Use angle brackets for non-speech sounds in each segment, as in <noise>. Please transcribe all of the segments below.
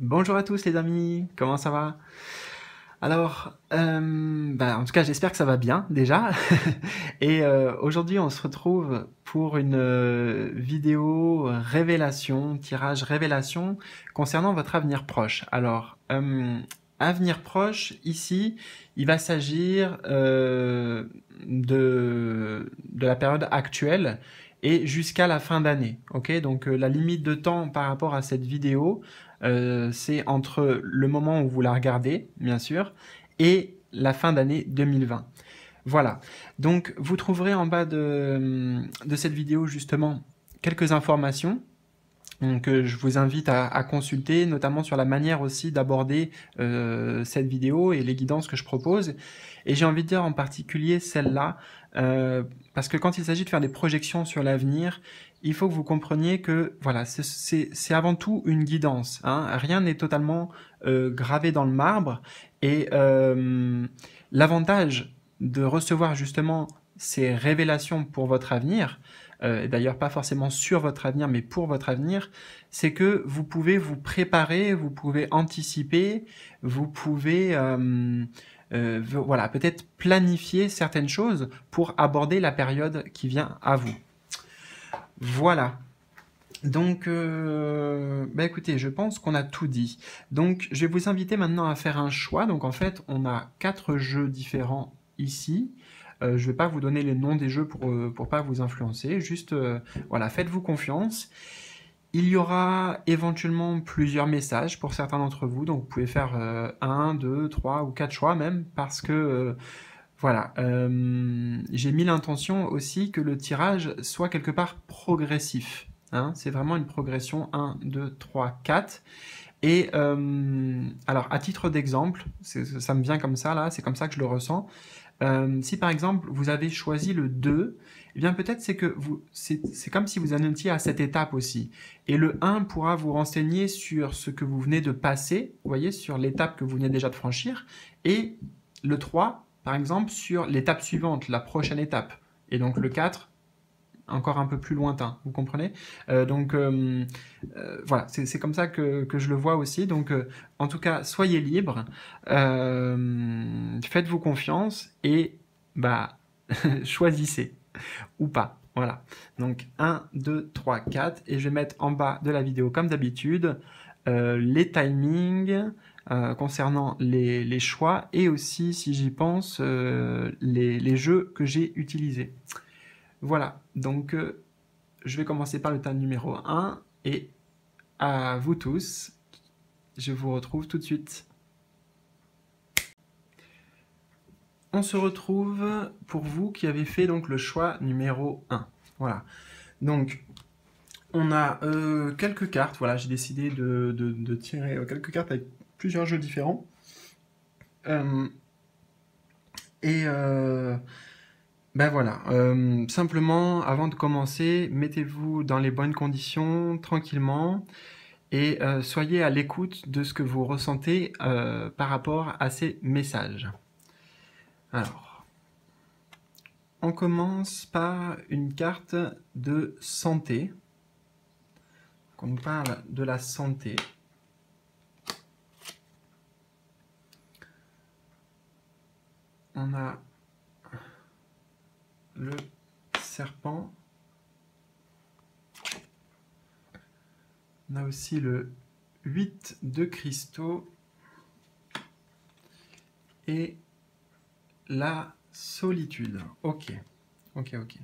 Bonjour à tous les amis, comment ça va Alors, euh, bah, en tout cas j'espère que ça va bien déjà. <laughs> Et euh, aujourd'hui on se retrouve pour une euh, vidéo révélation, tirage révélation concernant votre avenir proche. Alors, avenir proche, ici, il va s'agir de, de la période actuelle et jusqu'à la fin d'année. Ok, donc la limite de temps par rapport à cette vidéo, euh, c'est entre le moment où vous la regardez, bien sûr, et la fin d'année 2020. Voilà. Donc, vous trouverez en bas de cette vidéo, justement, quelques informations que euh, je vous invite à, consulter, notamment sur la manière aussi d'aborder euh, cette vidéo et les guidances que je propose. Et j'ai envie de dire en particulier celle-là, euh, parce que quand il s'agit de faire des projections sur l'avenir, il faut que vous compreniez que voilà, c'est avant tout une guidance. Hein. Rien n'est totalement gravé dans le marbre. Et l'avantage de recevoir justement ces révélations pour votre avenir, euh, d'ailleurs pas forcément sur votre avenir, mais pour votre avenir, c'est que vous pouvez vous préparer, vous pouvez anticiper, vous pouvez... Euh, euh, voilà, peut-être planifier certaines choses pour aborder la période qui vient à vous. Voilà. Donc, bah écoutez, je pense qu'on a tout dit. Donc, je vais vous inviter maintenant à faire un choix. Donc, en fait, on a quatre jeux différents ici. Euh, je ne vais pas vous donner les noms des jeux pour ne euh, pas vous influencer. Juste, euh, voilà, faites-vous confiance. Il y aura éventuellement plusieurs messages pour certains d'entre vous, donc vous pouvez faire 1, un, deux, trois ou quatre choix même, parce que voilà, j'ai mis l'intention aussi que le tirage soit quelque part progressif. Hein. C'est vraiment une progression 1, 2, 3, 4. Et alors, à titre d'exemple, ça me vient comme ça là, c'est comme ça que je le ressens. Euh, si par exemple vous avez choisi le 2, eh bien peut-être c'est que vous, c'est comme si vous annotiez à cette étape aussi. Et le 1 pourra vous renseigner sur ce que vous venez de passer, vous voyez, sur l'étape que vous venez déjà de franchir, et le 3, par exemple, sur l'étape suivante, la prochaine étape. Et donc le 4 encore un peu plus lointain, vous comprenez euh, Donc euh, euh, voilà, c'est comme ça que, je le vois aussi. Donc en tout cas, soyez libres, faites-vous confiance et bah <laughs> choisissez ou pas. Voilà. Donc 1, 2, 3, 4 et je vais mettre en bas de la vidéo comme d'habitude les timings. concernant les, choix et aussi, si j'y pense, les, les, jeux que j'ai utilisés. Voilà, donc euh, je vais commencer par le tas numéro 1 et à vous tous, je vous retrouve tout de suite. On se retrouve pour vous qui avez fait donc le choix numéro 1. Voilà. Donc, on a euh, quelques cartes. Voilà, j'ai décidé de, tirer euh, quelques cartes avec plusieurs jeux différents. et ben voilà, euh, simplement, avant de commencer, mettez-vous dans les bonnes conditions, tranquillement, et euh, soyez à l'écoute de ce que vous ressentez euh, par rapport à ces messages. Alors, on commence par une carte de santé. On parle de la santé. On a le serpent. On a aussi le 8 de cristaux et la solitude. Ok, ok, ok.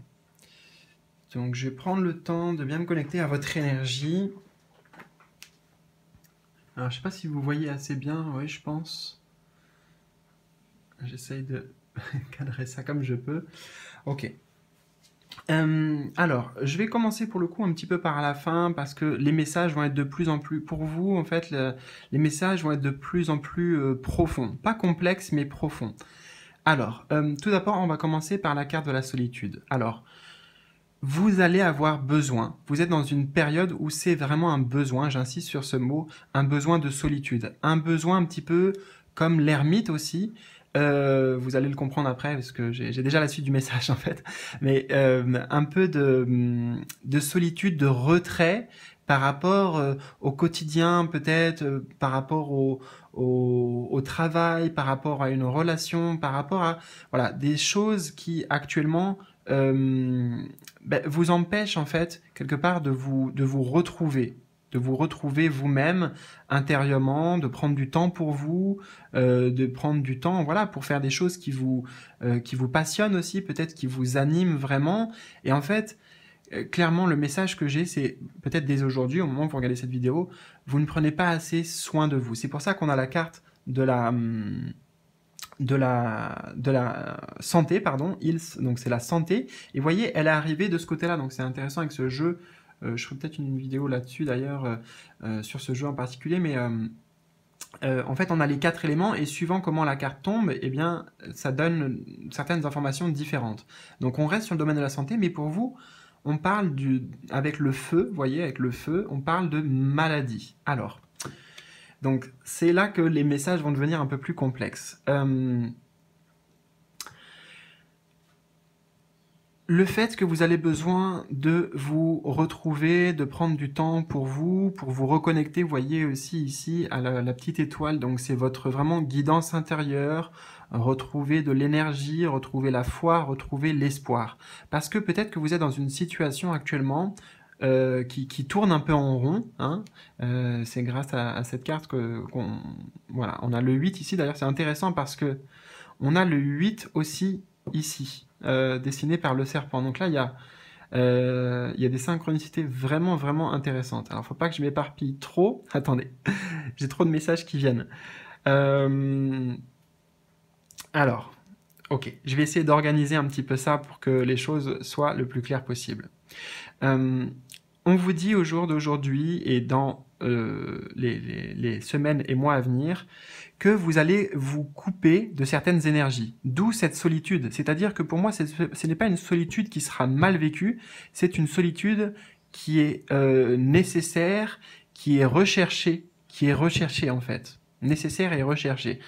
Donc je vais prendre le temps de bien me connecter à votre énergie. Alors je ne sais pas si vous voyez assez bien, oui je pense. J'essaye de <laughs> cadrer ça comme je peux. Ok. Euh, alors, je vais commencer pour le coup un petit peu par la fin parce que les messages vont être de plus en plus, pour vous en fait, les messages vont être de plus en plus euh, profonds. Pas complexes, mais profonds. Alors, euh, tout d'abord, on va commencer par la carte de la solitude. Alors, vous allez avoir besoin, vous êtes dans une période où c'est vraiment un besoin, j'insiste sur ce mot, un besoin de solitude, un besoin un petit peu comme l'ermite aussi, euh, vous allez le comprendre après, parce que j'ai déjà la suite du message <laughs> en fait, mais euh, un peu de, de, solitude, de retrait par rapport euh, au quotidien peut-être, euh, par rapport au, au, au, travail, par rapport à une relation, par rapport à voilà des choses qui actuellement ben, vous empêchent en fait quelque part de vous de vous retrouver de vous retrouver vous-même intérieurement, de prendre du temps pour vous, euh, de prendre du temps, voilà, pour faire des choses qui vous euh, qui vous passionnent aussi, peut-être qui vous animent vraiment. Et en fait, euh, clairement, le message que j'ai, c'est peut-être dès aujourd'hui, au moment où vous regardez cette vidéo, vous ne prenez pas assez soin de vous. C'est pour ça qu'on a la carte de la hum, de la, de la santé, pardon, ils, donc c'est la santé, et voyez, elle est arrivée de ce côté-là, donc c'est intéressant avec ce jeu euh, je ferai peut-être une vidéo là-dessus d'ailleurs, euh, euh, sur ce jeu en particulier, mais en fait, on a les quatre éléments et suivant comment la carte tombe, eh bien, ça donne certaines informations différentes. Donc, on reste sur le domaine de la santé, mais pour vous, on parle du, avec le feu, vous voyez, avec le feu, on parle de maladie. Alors, donc, c'est là que les messages vont devenir un peu plus complexes. le fait que vous avez besoin de vous retrouver, de prendre du temps pour vous, pour vous reconnecter, vous voyez aussi ici à la, petite étoile, donc c'est votre vraiment guidance intérieure, retrouver de l'énergie, retrouver la foi, retrouver l'espoir. Parce que peut-être que vous êtes dans une situation actuellement euh, qui, tourne un peu en rond. Hein, euh, c'est grâce à, cette carte que qu'on voilà, on a le 8 ici. D'ailleurs, c'est intéressant parce que on a le 8 aussi ici. Euh, dessiné par le serpent. Donc là, il y a, euh, y des synchronicités vraiment, vraiment intéressantes. Alors, faut pas que je m'éparpille trop. <laughs> Attendez, j'ai trop de messages qui viennent. Euh, alors, ok, je vais essayer d'organiser un petit peu ça pour que les choses soient le plus claires possible. on vous dit au jour d'aujourd'hui et dans les, les, semaines et mois à venir que vous allez vous couper de certaines énergies. D'où cette solitude. C'est-à-dire que pour moi, ce n'est pas une solitude qui sera mal vécue, c'est une solitude qui est euh, nécessaire, qui est recherchée, qui est recherchée en fait. Nécessaire et recherchée.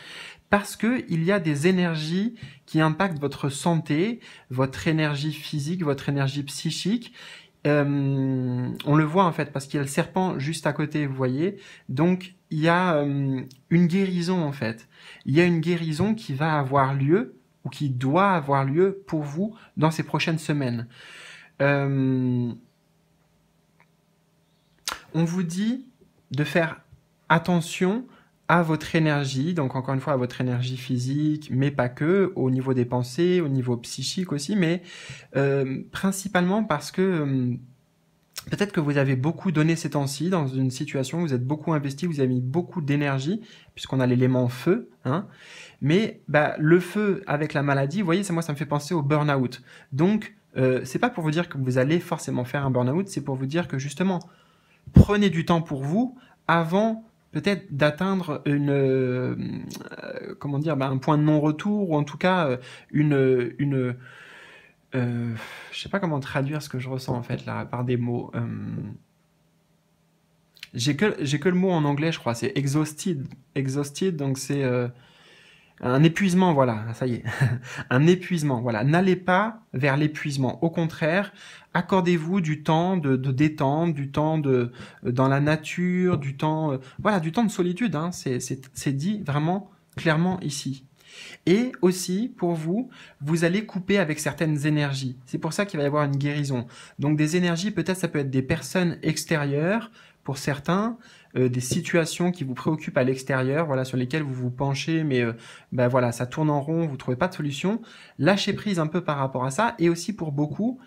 Parce que il y a des énergies qui impactent votre santé, votre énergie physique, votre énergie psychique, euh, on le voit en fait parce qu'il y a le serpent juste à côté, vous voyez. Donc il y a euh, une guérison en fait. Il y a une guérison qui va avoir lieu ou qui doit avoir lieu pour vous dans ces prochaines semaines. Euh, on vous dit de faire attention à votre énergie, donc encore une fois à votre énergie physique, mais pas que, au niveau des pensées, au niveau psychique aussi, mais euh, principalement parce que euh, peut-être que vous avez beaucoup donné ces temps-ci dans une situation, où vous êtes beaucoup investi, vous avez mis beaucoup d'énergie, puisqu'on a l'élément feu, hein, mais bah, le feu avec la maladie, vous voyez, ça, moi ça me fait penser au burn-out. Donc, euh, c'est pas pour vous dire que vous allez forcément faire un burn-out, c'est pour vous dire que justement, prenez du temps pour vous avant peut-être d'atteindre une euh, euh, comment dire bah, un point de non-retour ou en tout cas euh, une une euh, je sais pas comment traduire ce que je ressens en fait là par des mots. j'ai que j'ai que le mot en anglais, je crois. C'est exhausted, exhausted. Donc c'est un épuisement, voilà, ça y est, <laughs> un épuisement, voilà. N'allez pas vers l'épuisement. Au contraire, accordez-vous du temps de, détente, du temps de dans la nature, du temps, euh, voilà, du temps de solitude. Hein. C'est dit vraiment clairement ici. Et aussi, pour vous, vous allez couper avec certaines énergies. C'est pour ça qu'il va y avoir une guérison. Donc des énergies, peut-être ça peut être des personnes extérieures pour certains, euh, des situations qui vous préoccupent à l'extérieur, voilà, sur lesquelles vous vous penchez, mais ben voilà, ça tourne en rond, vous trouvez pas de solution. Lâchez prise un peu par rapport à ça, et aussi pour beaucoup,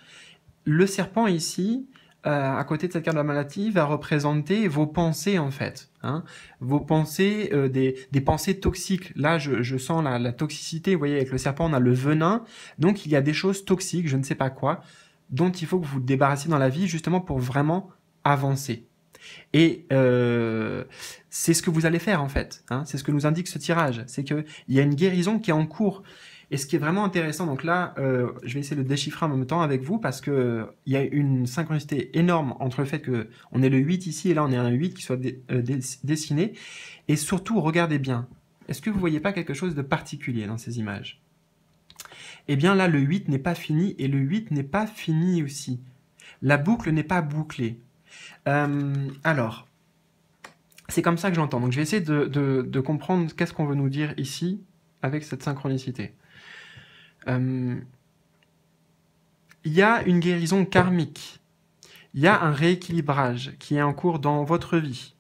le serpent ici, euh, à côté de cette carte de la maladie, va représenter vos pensées en fait. Hein, vos pensées, des, des, pensées toxiques. Là, je, sens la, la, toxicité. Vous voyez, avec le serpent, on a le venin. Donc, il y a des choses toxiques, je ne sais pas quoi, dont il faut que vous vous débarrassiez dans la vie, justement pour vraiment avancer. Et euh, c'est ce que vous allez faire en fait. Hein. c'est ce que nous indique ce tirage. C'est qu'il y a une guérison qui est en cours. Et ce qui est vraiment intéressant, donc là, euh, je vais essayer de déchiffrer en même temps avec vous parce qu'il y a une synchronicité énorme entre le fait que on est le 8 ici et là on est un 8 qui soit euh, dessiné. Et surtout, regardez bien. Est-ce que vous voyez pas quelque chose de particulier dans ces images Eh bien là, le 8 n'est pas fini et le 8 n'est pas fini aussi. La boucle n'est pas bouclée. Euh, alors, c'est comme ça que j'entends. Donc je vais essayer de, comprendre qu'est-ce qu'on veut nous dire ici avec cette synchronicité. Il euh, y a une guérison karmique, il y a un rééquilibrage qui est en cours dans votre vie,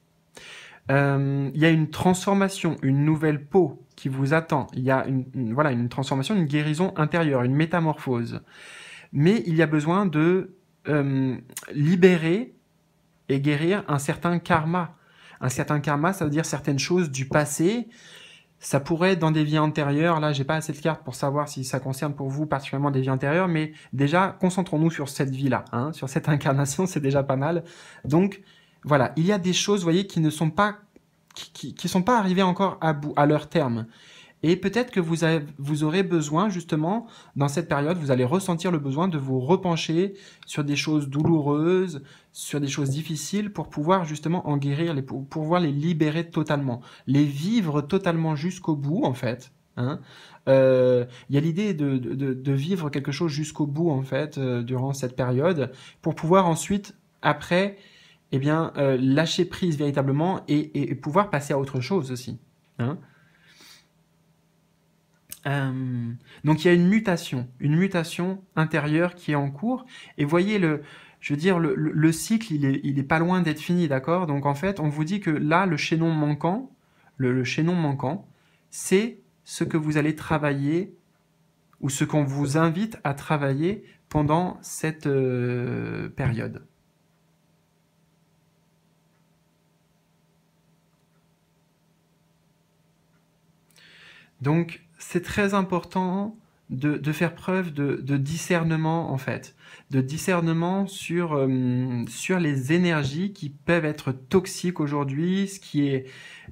il euh, y a une transformation, une nouvelle peau qui vous attend, il y a une, voilà, une transformation, une guérison intérieure, une métamorphose. Mais il y a besoin de libérer et guérir un certain karma. Un certain karma, ça veut dire certaines choses du passé. Ça pourrait dans des vies antérieures. Là, j'ai pas assez de cartes pour savoir si ça concerne pour vous particulièrement des vies antérieures, mais déjà, concentrons-nous sur cette vie-là, hein, sur cette <laughs> incarnation, c'est déjà pas mal. Donc, voilà, il y a des choses, vous voyez, qui ne sont pas, qui, qui, qui sont pas arrivées encore à bout, à leur terme. Et peut-être que vous, avez, vous aurez besoin, justement, dans cette période, vous allez ressentir le besoin de vous repencher sur des choses douloureuses, sur des choses difficiles, pour pouvoir justement en guérir, les, pour pouvoir les libérer totalement, les vivre totalement jusqu'au bout, en fait. Hein. Euh, il y a l'idée de, vivre quelque chose jusqu'au bout, en fait, euh, durant cette période, pour pouvoir ensuite, après, et eh bien, euh, lâcher prise véritablement et, et pouvoir passer à autre chose aussi. Hein euh, donc il y a une mutation, une mutation intérieure qui est en cours. Et voyez le, je veux dire, le, cycle, il est, pas loin d'être fini, d'accord Donc en fait, on vous dit que là, le chaînon manquant, le, chaînon manquant, c'est ce que vous allez travailler ou ce qu'on vous invite à travailler pendant cette euh, période. Donc, c'est très important de, de, faire preuve de, discernement en fait, de discernement sur, euh, sur les énergies qui peuvent être toxiques aujourd'hui, ce qui est,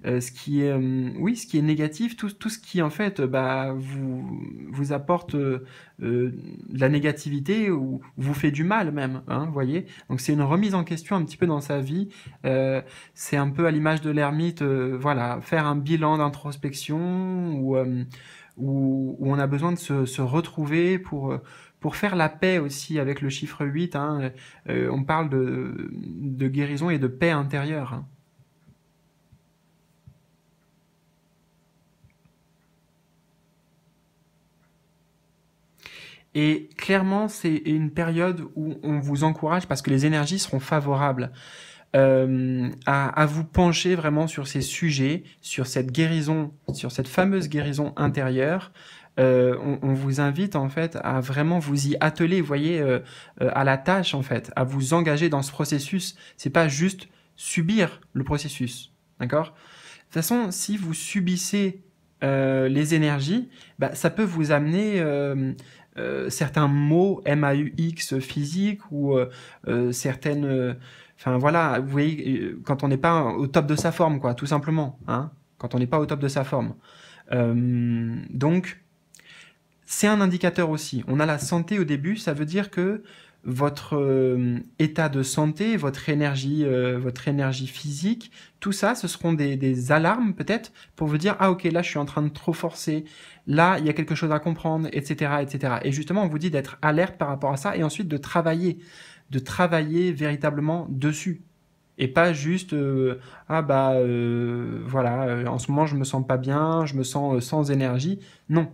euh, ce qui est, euh, oui, ce qui est négatif, tout, tout ce qui en fait bah, vous, vous apporte de la négativité ou vous fait du mal même, hein, voyez. Donc c'est une remise en question un petit peu dans sa vie. c'est un peu à l'image de l'ermite, voilà, faire un bilan d'introspection ou où, on a besoin de se, retrouver euh, pour, faire la paix aussi avec le chiffre 8. Hein. Euh, on parle de, guérison et de paix intérieure. Hein. Et clairement, c'est une période où on vous encourage parce que les énergies seront favorables. Euh, à, vous pencher vraiment sur ces sujets, sur cette guérison, sur cette fameuse guérison intérieure. Euh, on, vous invite en fait à vraiment vous y atteler, vous voyez, euh, à la tâche en fait, à vous engager dans ce processus. C'est pas juste subir le processus, d'accord De toute façon, si vous subissez les énergies, bah, ça peut vous amener certains mots x physiques ou certaines Enfin voilà, vous voyez, euh, quand on n'est pas au top de sa forme, quoi, tout simplement. Hein, quand on n'est pas au top de sa forme. Euh, donc, c'est un indicateur aussi. On a la santé au début, ça veut dire que votre euh, état de santé, votre énergie, votre énergie physique, tout ça, ce seront des, des alarmes peut-être pour vous dire ah ok là je suis en train de trop forcer, là il y a quelque chose à comprendre, etc., etc. Et justement on vous dit d'être alerte par rapport à ça et ensuite de travailler de travailler véritablement dessus et pas juste euh, ah bah euh, voilà euh, en ce moment je me sens pas bien je me sens sans énergie non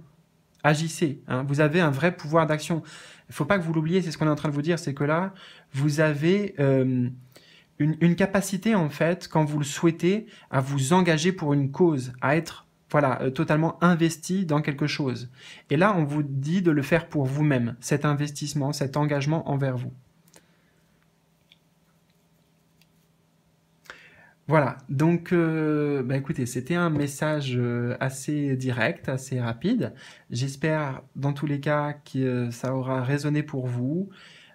agissez hein. vous avez un vrai pouvoir d'action il faut pas que vous l'oubliez c'est ce qu'on est en train de vous dire c'est que là vous avez une, capacité en fait quand vous le souhaitez à vous engager pour une cause à être voilà totalement investi dans quelque chose et là on vous dit de le faire pour vous-même cet investissement cet engagement envers vous Voilà, donc euh, bah, écoutez, c'était un message euh, assez direct, assez rapide. J'espère dans tous les cas que euh, ça aura résonné pour vous.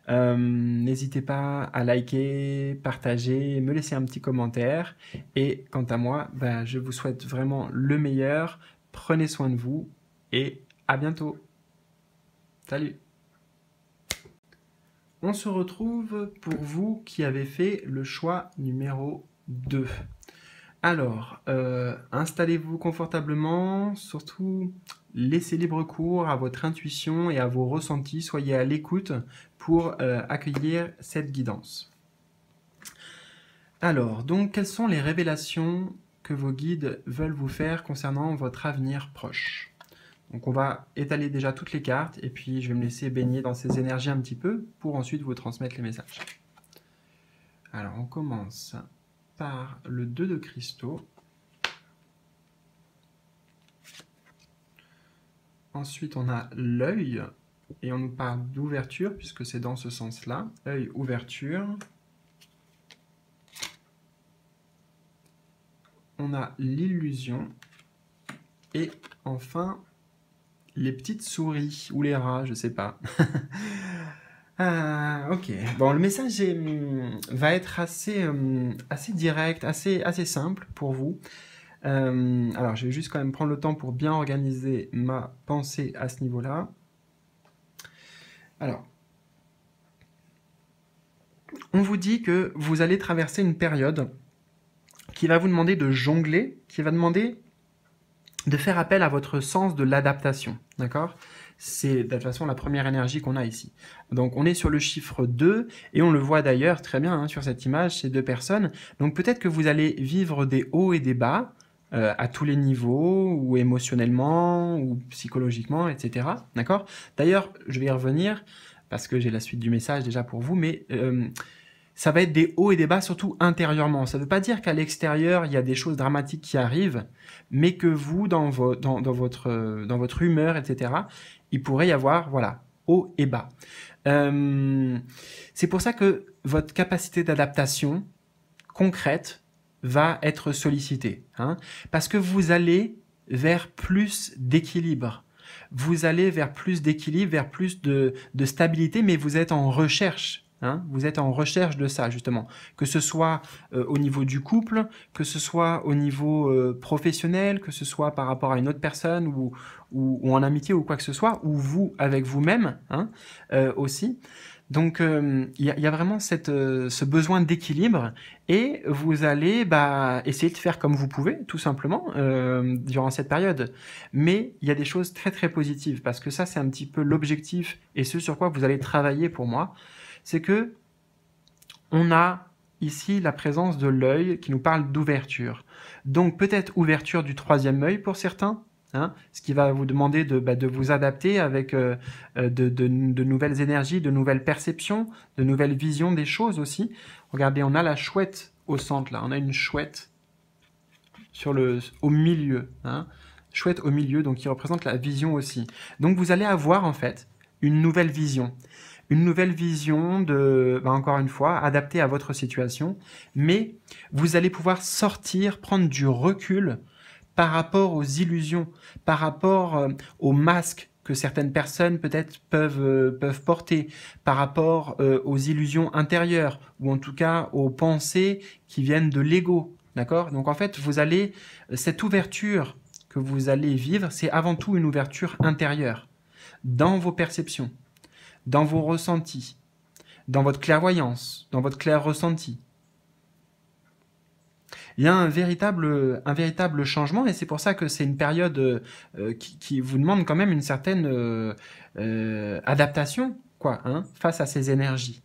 N'hésitez pas à liker, partager, me laisser un petit commentaire. Et quant à moi, bah, je vous souhaite vraiment le meilleur. Prenez soin de vous et à bientôt. Salut On se retrouve pour vous qui avez fait le choix numéro 2. Alors, euh, installez-vous confortablement, surtout laissez libre cours à votre intuition et à vos ressentis, soyez à l'écoute pour euh, accueillir cette guidance. Alors, donc, quelles sont les révélations que vos guides veulent vous faire concernant votre avenir proche donc on va étaler déjà toutes les cartes et puis je vais me laisser baigner dans ces énergies un petit peu pour ensuite vous transmettre les messages. Alors on commence par le 2 de cristaux. Ensuite, on a l'œil, et on nous parle d'ouverture, puisque c'est dans ce sens-là. Œil, ouverture. On a l'illusion. Et enfin, les petites souris, ou les rats, je sais pas. <laughs> Ah, ok. Bon, le message hum, va être hum, assez, direct, assez, assez simple pour vous. Euh, alors, je vais juste quand même prendre le temps pour bien organiser ma pensée à ce niveau-là. Alors, on vous dit que vous allez traverser une période qui va vous demander de jongler, qui va demander de faire appel à votre sens de l'adaptation, d'accord c'est de toute façon la première énergie qu'on a ici. Donc on est sur le chiffre 2 et on le voit d'ailleurs très bien hein, sur cette image, ces deux personnes. Donc peut-être que vous allez vivre des hauts et des bas euh, à tous les niveaux, ou émotionnellement, ou psychologiquement, etc. D'accord D'ailleurs, je vais y revenir parce que j'ai la suite du message déjà pour vous, mais... Euh, ça va être des hauts et des bas, surtout intérieurement. Ça ne veut pas dire qu'à l'extérieur, il y a des choses dramatiques qui arrivent, mais que vous, dans, votre, dans votre humeur, etc., il pourrait y avoir, voilà, haut et bas. Euh, c'est pour ça que votre capacité d'adaptation concrète va être sollicitée, hein, parce que vous allez vers plus d'équilibre. Vous allez vers plus d'équilibre, vers plus de stabilité, mais vous êtes en recherche Hein, vous êtes en recherche de ça, justement. Que ce soit euh, au niveau du couple, que ce soit au niveau euh, professionnel, que ce soit par rapport à une autre personne ou, ou, en amitié ou quoi que ce soit, ou vous avec vous-même hein, euh, aussi. Donc il y, a vraiment ce besoin d'équilibre et vous allez bah, essayer de faire comme vous pouvez, tout simplement, durant cette période. Mais il y a des choses très très positives parce que ça c'est un petit peu l'objectif et ce sur quoi vous allez travailler pour moi c'est que on a ici la présence de l'œil qui nous parle d'ouverture. Donc peut-être ouverture du troisième œil pour certains, hein, ce qui va vous demander de, bah, vous adapter avec euh, euh, de, nouvelles énergies, de nouvelles perceptions, de nouvelles visions des choses aussi. Regardez, on a la chouette au centre là, on a une chouette sur le, au milieu, hein. chouette au milieu, donc qui représente la vision aussi. Donc vous allez avoir en fait une nouvelle vision une nouvelle vision de, ben, encore une fois, adaptée à votre situation, mais vous allez pouvoir sortir, prendre du recul par rapport aux illusions, par rapport euh, aux masques que certaines personnes peut-être peuvent, euh, peuvent porter par rapport euh, aux illusions intérieures ou en tout cas aux pensées qui viennent de l'ego. D'accord Donc en fait, vous allez, cette ouverture que vous allez vivre, c'est avant tout une ouverture intérieure dans vos perceptions dans vos ressentis, dans votre clairvoyance, dans votre clair ressenti. Il y a un véritable, un véritable changement et c'est pour ça que c'est une période euh, qui, vous demande quand même une certaine euh, euh, adaptation quoi, hein, face à ces énergies.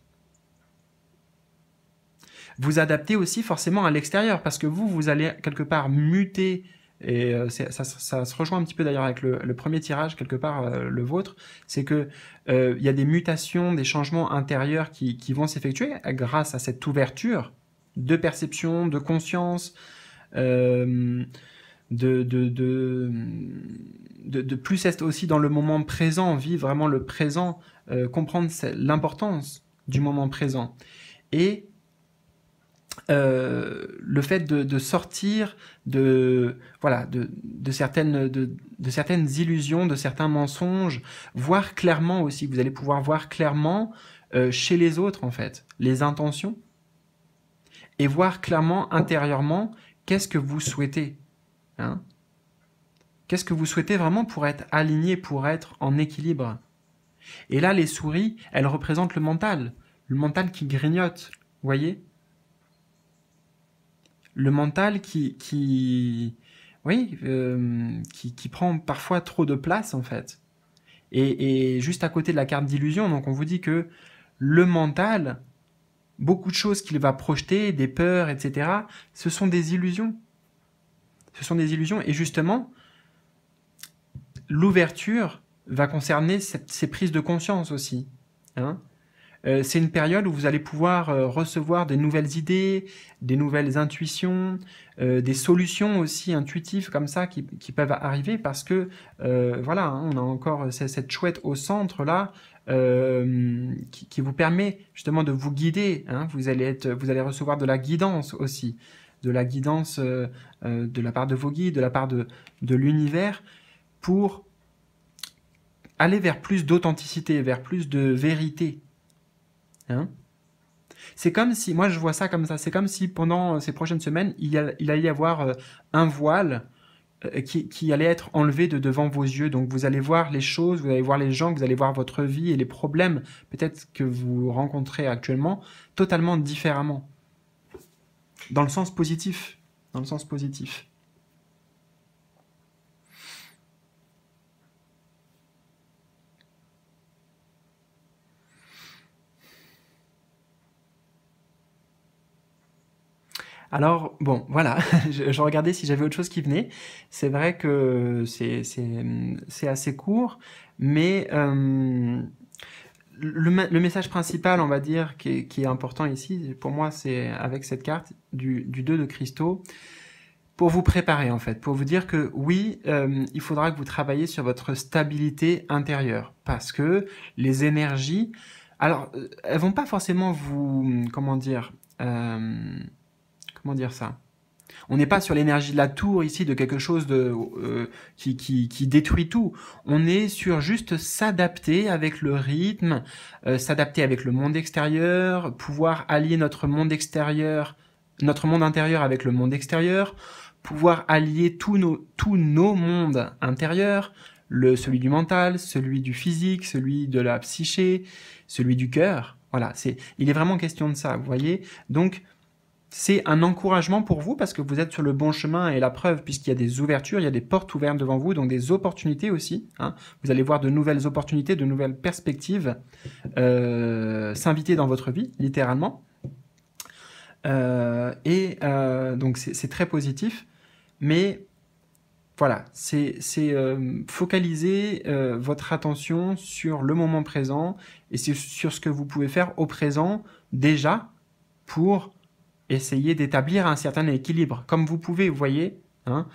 Vous adaptez aussi forcément à l'extérieur parce que vous, vous allez quelque part muter et euh, ça, se rejoint un petit peu d'ailleurs avec le, premier tirage, quelque part euh, le vôtre, c'est que euh, il y a des mutations, des changements intérieurs qui, vont s'effectuer grâce à cette ouverture de perception, de conscience, de, de, de, plus être aussi dans le moment présent, vivre vraiment le présent, comprendre l'importance du moment présent. Et euh, le fait de, sortir de voilà de, certaines de, certaines illusions, de certains mensonges, voir clairement aussi. Vous allez pouvoir voir clairement euh, chez les autres en fait les intentions et voir clairement intérieurement qu'est-ce que vous souhaitez. Hein qu'est-ce que vous souhaitez vraiment pour être aligné, pour être en équilibre. Et là, les souris, elles représentent le mental, le mental qui grignote, voyez le mental qui, qui oui, euh, qui, qui, prend parfois trop de place en fait. Et, juste à côté de la carte d'illusion, donc on vous dit que le mental, beaucoup de choses qu'il va projeter, des peurs, etc., ce sont des illusions. Ce sont des illusions. Et justement, l'ouverture va concerner ces prises de conscience aussi. Hein euh, c'est une période où vous allez pouvoir euh, recevoir des nouvelles idées, des nouvelles intuitions, euh, des solutions aussi intuitives comme ça qui, peuvent arriver parce que voilà, hein, on a encore cette chouette au centre là. Qui, vous permet justement de vous guider. Hein. vous allez être, vous allez recevoir de la guidance aussi, de la guidance de la part de vos guides, de la part de l'univers pour aller vers plus d'authenticité, vers plus de vérité, Hein? c'est comme si, moi je vois ça comme ça, c'est comme si pendant euh, ces prochaines semaines, il, allait y avoir euh, un voile euh, qui, qui, allait être enlevé de devant vos yeux. Donc vous allez voir les choses, vous allez voir les gens, vous allez voir votre vie et les problèmes peut-être que vous rencontrez actuellement totalement différemment. Dans le sens positif. Dans le sens positif. Alors, bon, voilà, <laughs> je, regardais si j'avais autre chose qui venait. C'est vrai que c'est assez court, mais euh, le, message principal, on va dire, qui est, important ici, pour moi, c'est avec cette carte du, du 2 de cristaux, pour vous préparer en fait, pour vous dire que oui, euh, il faudra que vous travaillez sur votre stabilité intérieure, parce que les énergies, alors, euh, elles vont pas forcément vous, comment dire, comment dire ça on n'est pas sur l'énergie de la tour ici, de quelque chose de, euh, qui, détruit tout. On est sur juste s'adapter avec le rythme, euh, s'adapter avec le monde extérieur, pouvoir allier notre monde extérieur, notre monde intérieur avec le monde extérieur, pouvoir allier tous nos, tous nos mondes intérieurs, le, celui du mental, celui du physique, celui de la psyché, celui du cœur. Voilà, c'est, il est vraiment question de ça, vous voyez. Donc, c'est un encouragement pour vous parce que vous êtes sur le bon chemin et la preuve, puisqu'il y a des ouvertures, il y a des portes ouvertes devant vous, donc des opportunités aussi. Hein. Vous allez voir de nouvelles opportunités, de nouvelles perspectives euh, s'inviter dans votre vie, littéralement. Euh, et euh, donc c'est très positif, mais voilà, c'est euh, focaliser euh, votre attention sur le moment présent et sur ce que vous pouvez faire au présent déjà pour essayer d'établir un certain équilibre. Comme vous pouvez, vous voyez, hein,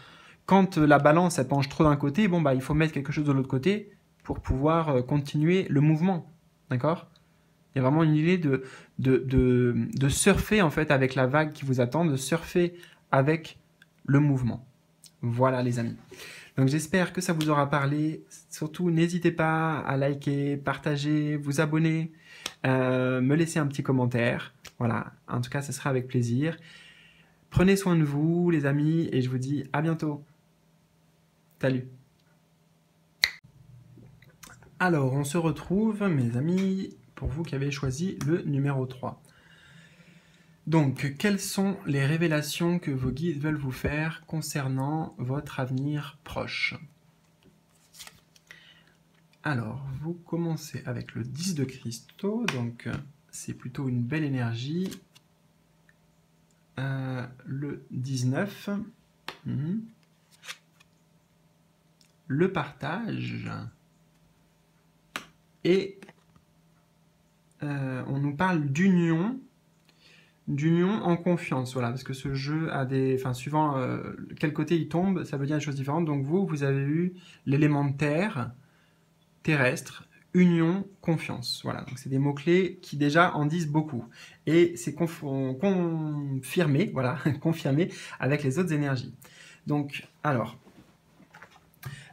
quand la balance penche trop d'un côté, bon bah il faut mettre quelque chose de l'autre côté pour pouvoir euh, continuer le mouvement. D'accord Il y a vraiment une idée de, de, surfer en fait avec la vague qui vous attend, de surfer avec le mouvement. Voilà les amis. Donc j'espère que ça vous aura parlé. Surtout n'hésitez pas à liker, partager, vous abonner. Euh, me laisser un petit commentaire. Voilà, en tout cas, ce sera avec plaisir. Prenez soin de vous, les amis, et je vous dis à bientôt. Salut. Alors, on se retrouve, mes amis, pour vous qui avez choisi le numéro 3. Donc, quelles sont les révélations que vos guides veulent vous faire concernant votre avenir proche alors, vous commencez avec le 10 de cristaux, donc euh, c'est plutôt une belle énergie. Euh, le 19, mhm. le partage, et euh, on nous parle d'union, d'union en confiance, voilà, parce que ce jeu a des... Enfin, suivant quel côté il tombe, ça veut dire des choses différentes. Donc vous, vous avez eu l'élémentaire, terrestre, union, confiance. Voilà, donc c'est des mots-clés qui déjà en disent beaucoup. Et c'est confirmé, voilà, <laughs> confirmé avec les autres énergies. Donc, alors,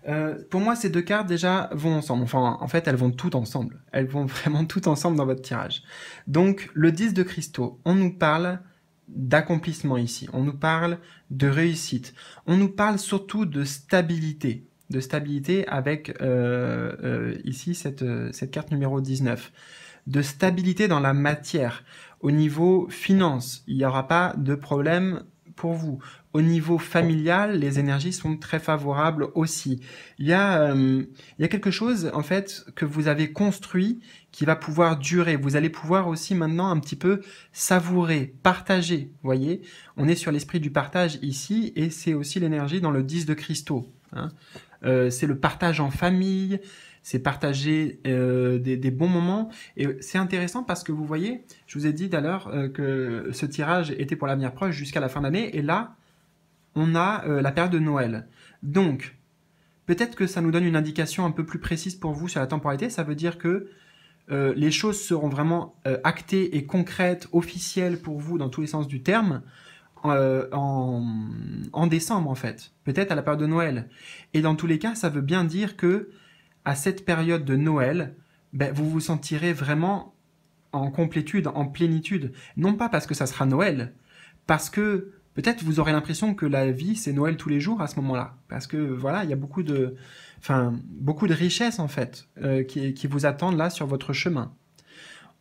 euh, pour moi, ces deux cartes déjà vont ensemble. Enfin, en fait, elles vont toutes ensemble. Elles vont <laughs> vraiment toutes ensemble dans votre tirage. Donc, le 10 de cristaux, on nous parle d'accomplissement ici. On nous parle de réussite. On nous parle surtout de stabilité de stabilité avec euh, euh, ici cette, euh, cette, carte numéro 19. De stabilité dans la matière. Au niveau finance, il n'y aura pas de problème pour vous. Au niveau familial, les énergies sont très favorables aussi. Il y a, il y a quelque chose en fait que vous avez construit qui va pouvoir durer. Vous allez pouvoir aussi maintenant un petit peu savourer, partager. Voyez, on est sur l'esprit du partage ici et c'est aussi l'énergie dans le 10 de cristaux. Hein. Euh, c'est le partage en famille, c'est partager euh, des, bons moments. Et c'est intéressant parce que vous voyez, je vous ai dit d'ailleurs euh, que ce tirage était pour l'avenir proche jusqu'à la fin d'année. Et là, on a la période de Noël. Donc, peut-être que ça nous donne une indication un peu plus précise pour vous sur la temporalité. Ça veut dire que euh, les choses seront vraiment euh, actées et concrètes, officielles pour vous dans tous les sens du terme, euh, en, décembre en fait, peut-être à la période de Noël. Et dans tous les cas, ça veut bien dire que à cette période de Noël, ben, vous vous sentirez vraiment en complétude, en plénitude. Non pas parce que ça sera Noël, parce que peut-être vous aurez l'impression que la vie c'est Noël tous les jours à ce moment-là, parce que voilà, il y a beaucoup de enfin beaucoup de richesses en fait euh, qui, vous attendent là sur votre chemin.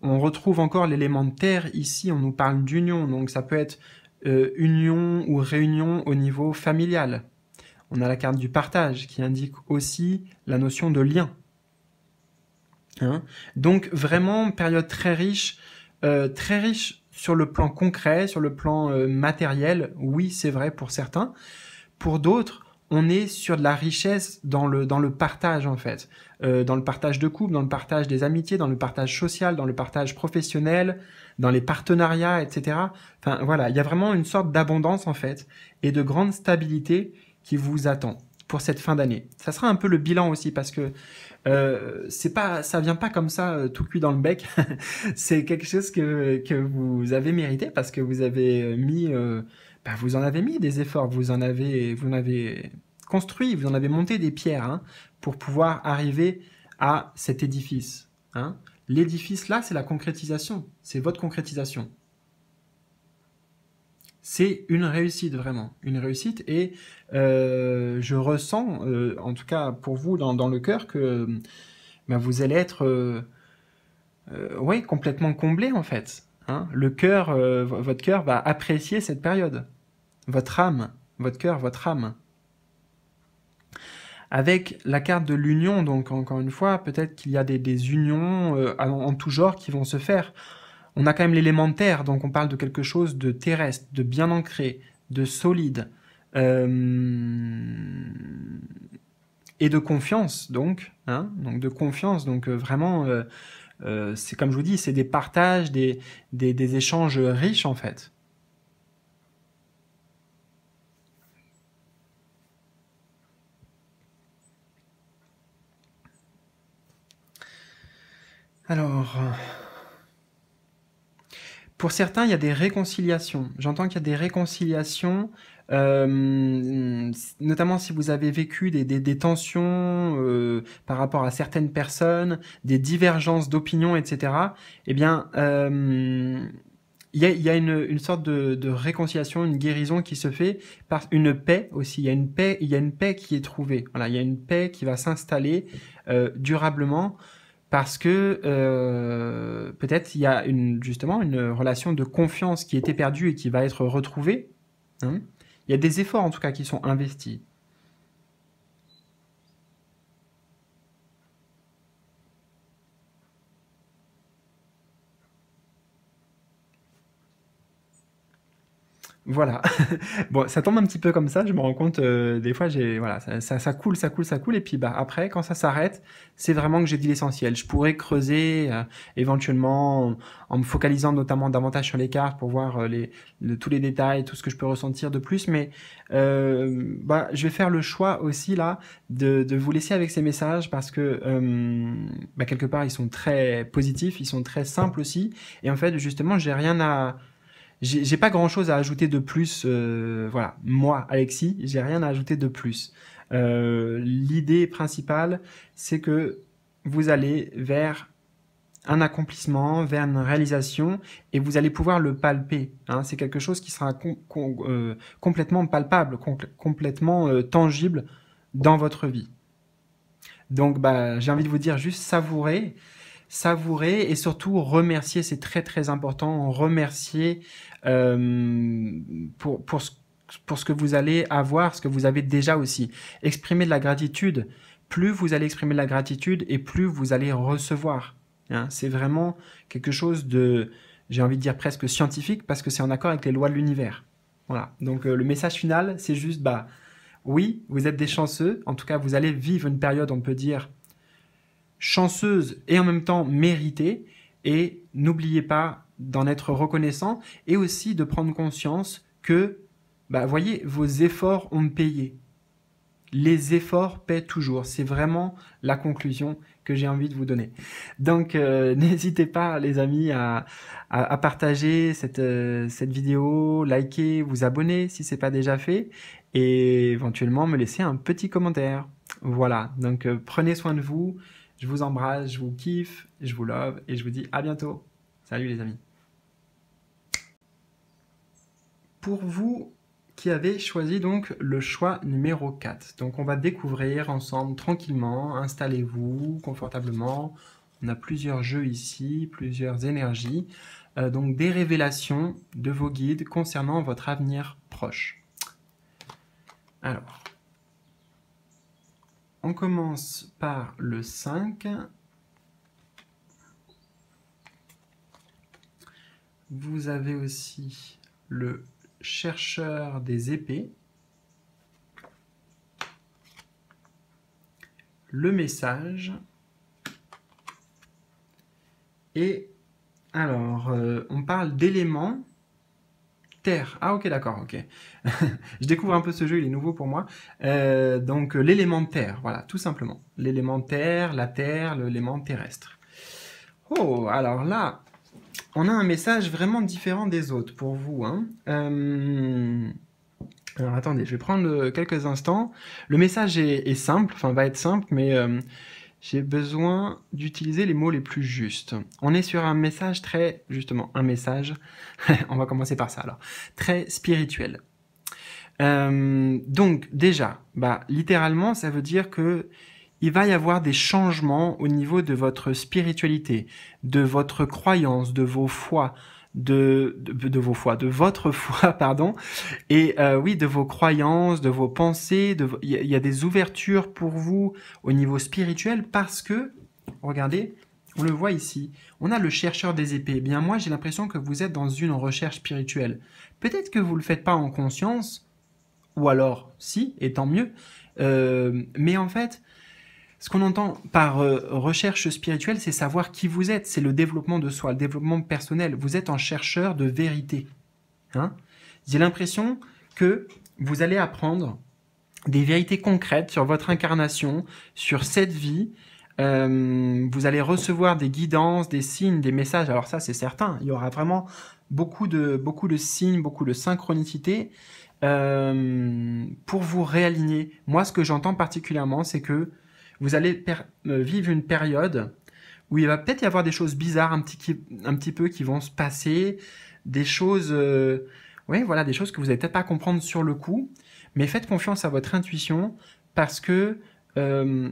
On retrouve encore l'élément de terre ici, on nous parle d'union, donc ça peut être euh, union ou réunion au niveau familial. On a la carte du partage qui indique aussi la notion de lien. Hein. donc vraiment période très riche, euh, très riche sur le plan concret, sur le plan matériel, oui c'est vrai pour certains. Pour d'autres, on est sur de la richesse dans le, dans le partage en fait, euh, dans le partage de couple, dans le partage des amitiés, dans le partage social, dans le partage professionnel, dans les partenariats, etc. Enfin voilà, il y a vraiment une sorte d'abondance en fait et de grande stabilité qui vous attend pour cette fin d'année. Ça sera un peu le bilan aussi parce que euh, c'est pas, ça vient pas comme ça euh, tout cuit dans le bec. <laughs> c'est quelque chose que, que vous avez mérité parce que vous avez mis euh, bah, vous en avez mis des efforts, vous en avez, vous avez construit, vous en avez monté des pierres hein, pour pouvoir arriver à cet édifice. Hein. L'édifice là, c'est la concrétisation, c'est votre concrétisation. C'est une réussite vraiment, une réussite et euh, je ressens, euh, en tout cas pour vous dans, le cœur, que bah, vous allez être euh, complètement comblé en fait. Hein, le cœur, euh, votre cœur va apprécier cette période. Votre âme, votre cœur, votre âme. Avec la carte de l'union, donc encore une fois, peut-être qu'il y a des, des unions euh, en, tout genre qui vont se faire. On a quand même l'élémentaire, donc on parle de quelque chose de terrestre, de bien ancré, de solide euh, et de confiance, donc, hein, donc de confiance, donc vraiment euh, c'est comme je vous dis, c'est des partages, des, des, échanges riches en fait. Alors, pour certains, il y a des réconciliations. J'entends qu'il y a des réconciliations, euh, notamment si vous avez vécu des, tensions euh, par rapport à certaines personnes, des divergences d'opinion, etc. Eh bien, euh, il y a, une, sorte de, réconciliation, une guérison qui se fait par une paix aussi. Il y a une paix, il y a une paix qui est trouvée. Voilà, il y a une paix qui va s'installer durablement parce que euh, peut-être il y a justement une relation de confiance qui était perdue et qui va être retrouvée. Hein. il y a des efforts en tout cas qui sont investis. Voilà. <laughs> bon, ça tombe un petit peu comme ça, je me rends compte, euh, des fois, j'ai, voilà, ça, ça, coule, ça coule, ça coule, et puis bah, après, quand ça s'arrête, c'est vraiment que j'ai dit l'essentiel. Je pourrais creuser euh, éventuellement en, me focalisant notamment davantage sur les cartes pour voir euh, les, tous les détails, tout ce que je peux ressentir de plus, mais bah, je vais faire le choix aussi là de, de vous laisser avec ces messages parce que bah, quelque part, ils sont très positifs, ils sont très simples aussi, et en fait, justement, j'ai rien à j'ai pas grand chose à ajouter de plus. Euh, voilà, moi, Alexis, j'ai rien à ajouter de plus. Euh, l'idée principale, c'est que vous allez vers un accomplissement, vers une réalisation, et vous allez pouvoir le palper. Hein. C'est quelque chose qui sera euh, complètement palpable, complètement tangible dans votre vie. Donc, bah, j'ai envie de vous dire juste savourez savourer et surtout remercier, c'est très très important, remercier euh, pour, ce, que vous allez avoir, ce que vous avez déjà aussi. Exprimer de la gratitude, plus vous allez exprimer de la gratitude et plus vous allez recevoir. Hein. C'est vraiment quelque chose de, j'ai envie de dire presque scientifique, parce que c'est en accord avec les lois de l'univers. Voilà, donc euh, le message final, c'est juste, bah, oui, vous êtes des chanceux, en tout cas vous allez vivre une période, on peut dire, chanceuse et en même temps méritée. Et n'oubliez pas d'en être reconnaissant et aussi de prendre conscience que, bah, voyez, vos efforts ont payé. Les efforts paient toujours. C'est vraiment la conclusion que j'ai envie de vous donner. Donc, euh, <laughs> n'hésitez pas, les amis, à, à, partager cette, euh, cette vidéo, liker, vous abonner si ce n'est pas déjà fait, et éventuellement me laisser un petit commentaire. Voilà. Donc, euh, prenez soin de vous. Je vous embrasse, je vous kiffe, je vous love et je vous dis à bientôt. Salut les amis. Pour vous qui avez choisi donc le choix numéro 4. Donc on va découvrir ensemble tranquillement, installez-vous confortablement. On a plusieurs jeux ici, plusieurs énergies, euh, donc des révélations de vos guides concernant votre avenir proche. Alors, on commence par le 5. Vous avez aussi le chercheur des épées. Le message. Et alors, euh, on parle d'éléments terre. Ah ok, d'accord, ok. <laughs> je découvre un peu ce jeu, il est nouveau pour moi. Euh, donc euh, l'élément terre, voilà, tout simplement. L'élément terre, la terre, l'élément terrestre. Oh, alors là, on a un message vraiment différent des autres pour vous. Hein. Euh, alors attendez, je vais prendre quelques instants. Le message est, simple, enfin va être simple, mais j'ai besoin d'utiliser les mots les plus justes. On est sur un message très, justement, un message, <laughs> on va commencer par ça alors, très spirituel. Euh, donc déjà, bah, littéralement, ça veut dire que il va y avoir des changements au niveau de votre spiritualité, de votre croyance, de vos foi, de, de, vos foi, de votre <laughs> foi, pardon, et euh, oui, de vos croyances, de vos pensées, il y, a des ouvertures pour vous au niveau spirituel parce que, regardez, on le voit ici, on a le chercheur des épées. Eh bien moi, j'ai l'impression que vous êtes dans une recherche spirituelle. Peut-être que vous ne le faites pas en conscience, ou alors si, et tant mieux. Euh, mais en fait, ce qu'on entend par euh, recherche spirituelle, c'est savoir qui vous êtes, c'est le développement de soi, le développement personnel. Vous êtes un chercheur de vérité. Hein J'ai l'impression que vous allez apprendre des vérités concrètes sur votre incarnation, sur cette vie. Euh, vous allez recevoir des guidances, des signes, des messages. Alors ça, c'est certain. Il y aura vraiment beaucoup de, beaucoup de signes, beaucoup de synchronicité euh, pour vous réaligner. Moi, ce que j'entends particulièrement, c'est que vous allez euh, vivre une période où il va peut-être y avoir des choses bizarres un petit, un petit peu qui vont se passer, des choses, euh, voilà, des choses que vous n'allez peut-être pas comprendre sur le coup, mais faites confiance à votre intuition parce que euh,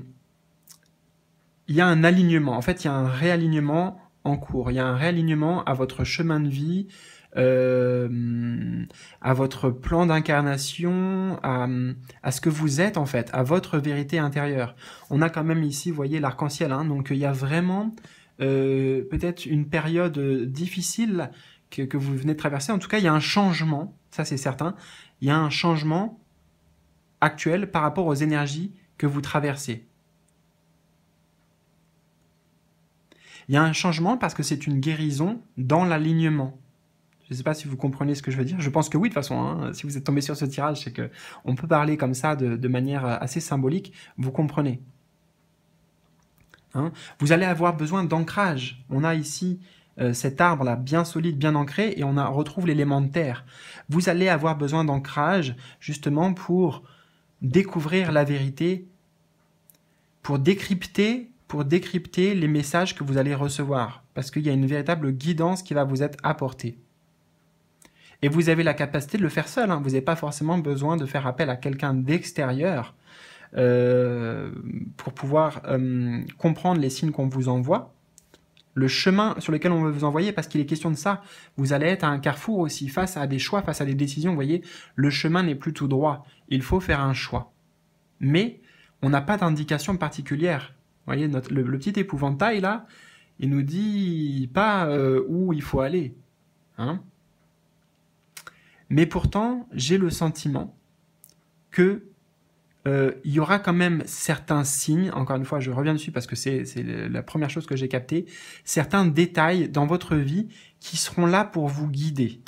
il y a un alignement. En fait, il y a un réalignement en cours. Il y a un réalignement à votre chemin de vie, euh, à votre plan d'incarnation, à, ce que vous êtes en fait, à votre vérité intérieure. On a quand même ici, vous voyez, l'arc-en-ciel, hein. donc il y a vraiment euh, peut-être une période euh, difficile que, que, vous venez de traverser. En tout cas, il y a un changement, ça c'est certain, il y a un changement actuel par rapport aux énergies que vous traversez. Il y a un changement parce que c'est une guérison dans l'alignement. Je ne sais pas si vous comprenez ce que je veux dire. Je pense que oui, de toute façon. Hein. si vous êtes tombé sur ce tirage, c'est que on peut parler comme ça de, manière euh, assez symbolique. Vous comprenez. Hein. vous allez avoir besoin d'ancrage. On a ici euh, cet arbre-là bien solide, bien ancré, et on retrouve l'élément de terre. Vous allez avoir besoin d'ancrage justement pour découvrir la vérité, pour décrypter, pour décrypter les messages que vous allez recevoir, parce qu'il y a une véritable guidance qui va vous être apportée. Et vous avez la capacité de le faire seul. Hein. Vous n'avez pas forcément besoin de faire appel à quelqu'un d'extérieur euh, pour pouvoir euh, comprendre les signes qu'on vous envoie, le chemin sur lequel on veut vous envoyer, parce qu'il est question de ça. Vous allez être à un carrefour aussi, face à des choix, face à des décisions. Vous voyez, le chemin n'est plus tout droit. Il faut faire un choix. Mais on n'a pas d'indication particulière. Vous voyez, notre, le, petit épouvantail, là, il nous dit pas euh, où il faut aller. Hein mais pourtant, j'ai le sentiment que euh, il y aura quand même certains signes, encore une fois je reviens dessus parce que c'est la première chose que j'ai captée, certains détails dans votre vie qui seront là pour vous guider.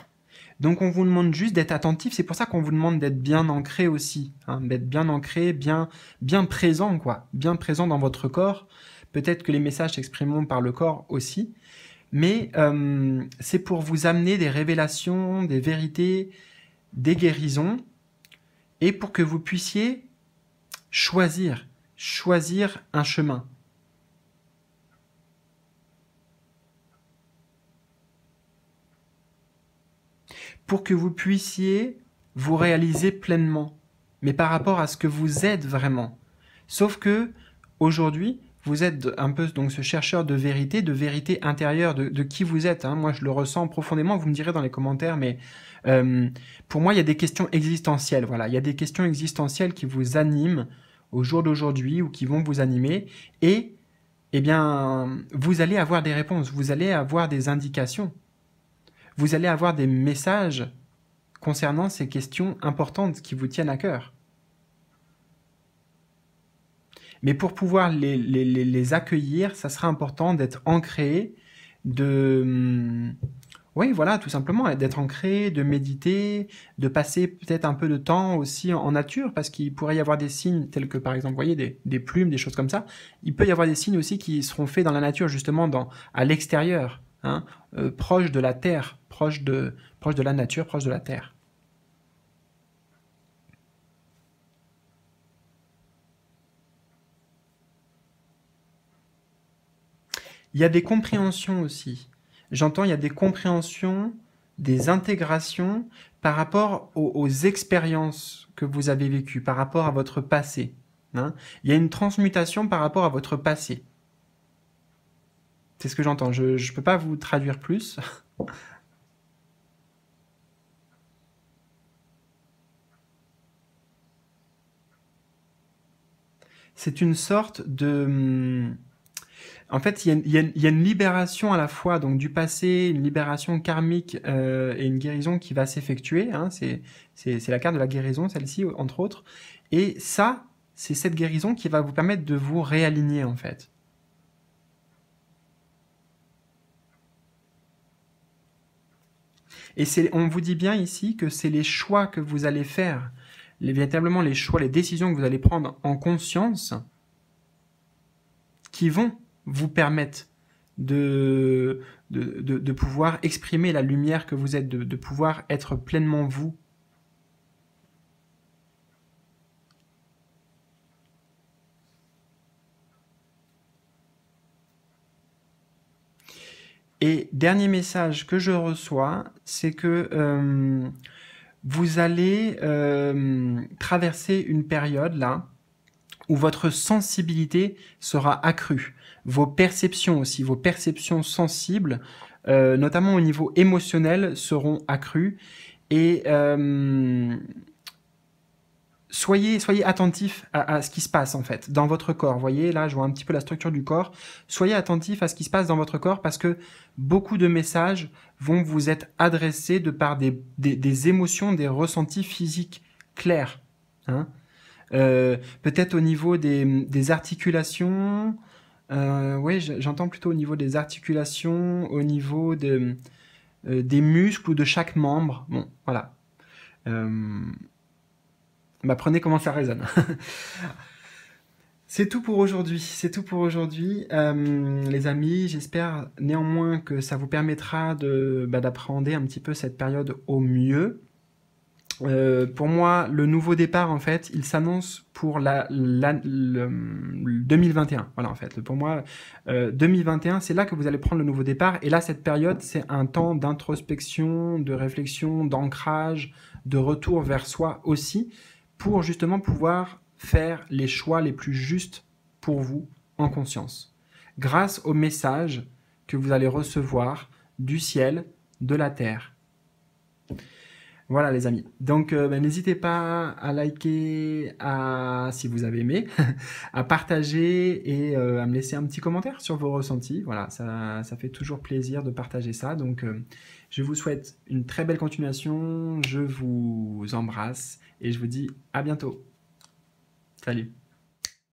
Donc on vous demande juste d'être attentif, c'est pour ça qu'on vous demande d'être bien ancré aussi, hein, d'être bien ancré, bien, bien présent quoi, bien présent dans votre corps. Peut-être que les messages s'exprimeront par le corps aussi, mais euh, c'est pour vous amener des révélations, des vérités, des guérisons, et pour que vous puissiez choisir, choisir un chemin. Pour que vous puissiez vous réaliser pleinement, mais par rapport à ce que vous êtes vraiment. Sauf que, aujourd'hui, vous êtes un peu donc ce chercheur de vérité, de vérité intérieure, de, qui vous êtes. Hein. Moi, je le ressens profondément. Vous me direz dans les commentaires, mais euh, pour moi, il y a des questions existentielles. Voilà, il y a des questions existentielles qui vous animent au jour d'aujourd'hui ou qui vont vous animer et eh bien, vous allez avoir des réponses, vous allez avoir des indications, vous allez avoir des messages concernant ces questions importantes qui vous tiennent à cœur. Mais pour pouvoir les, les, les, accueillir, ça sera important d'être ancré, de... Hum, oui, voilà, tout simplement, d'être ancré, de méditer, de passer peut-être un peu de temps aussi en, nature, parce qu'il pourrait y avoir des signes tels que, par exemple, vous voyez, des, des, plumes, des choses comme ça. Il peut y avoir des signes aussi qui seront faits dans la nature, justement, dans, à l'extérieur, hein, euh, proche de la terre, proche de, proche de la nature, proche de la terre. Il y a des compréhensions aussi. J'entends, il y a des compréhensions, des intégrations par rapport aux, expériences que vous avez vécues, par rapport à votre passé. Hein. il y a une transmutation par rapport à votre passé. C'est ce que j'entends. Je ne peux pas vous traduire plus. <laughs> C'est une sorte de... Hum, en fait, il y, a une libération à la fois donc du passé, une libération karmique euh, et une guérison qui va s'effectuer. Hein, c'est la carte de la guérison, celle-ci entre autres. Et ça, c'est cette guérison qui va vous permettre de vous réaligner en fait. Et on vous dit bien ici que c'est les choix que vous allez faire, les, véritablement les choix, les décisions que vous allez prendre en conscience, qui vont vous permettent de, pouvoir exprimer la lumière que vous êtes, de, pouvoir être pleinement vous. Et dernier message que je reçois, c'est que euh, vous allez euh, traverser une période là où votre sensibilité sera accrue vos perceptions aussi, vos perceptions sensibles, euh, notamment au niveau émotionnel, seront accrues. Et euh, soyez, soyez attentif à, ce qui se passe en fait dans votre corps. Voyez, là, je vois un petit peu la structure du corps. Soyez attentifs à ce qui se passe dans votre corps parce que beaucoup de messages vont vous être adressés de par des, des, émotions, des ressentis physiques clairs. Hein. Euh, peut-être au niveau des, des articulations, euh, oui, j'entends plutôt au niveau des articulations, au niveau euh, des muscles ou de chaque membre. Bon, voilà. Euh, bah, prenez comment ça résonne. <laughs> C'est tout pour aujourd'hui. C'est tout pour aujourd'hui, les amis. J'espère néanmoins que ça vous permettra de bah, d'appréhender un petit peu cette période au mieux. Euh, pour moi, le nouveau départ, en fait, il s'annonce pour la, le, 2021. Voilà, en fait, pour moi, 2021, euh, c'est là que vous allez prendre le nouveau départ. Et là, cette période, c'est un temps d'introspection, de réflexion, d'ancrage, de retour vers soi aussi, pour justement pouvoir faire les choix les plus justes pour vous en conscience, grâce au message que vous allez recevoir du ciel, de la terre voilà les amis. Donc euh, ben, n'hésitez pas à liker, à si vous avez aimé, <laughs> à partager et euh, à me laisser un petit commentaire sur vos ressentis. Voilà, ça, ça fait toujours plaisir de partager ça. Donc euh, je vous souhaite une très belle continuation. Je vous embrasse et je vous dis à bientôt. Salut.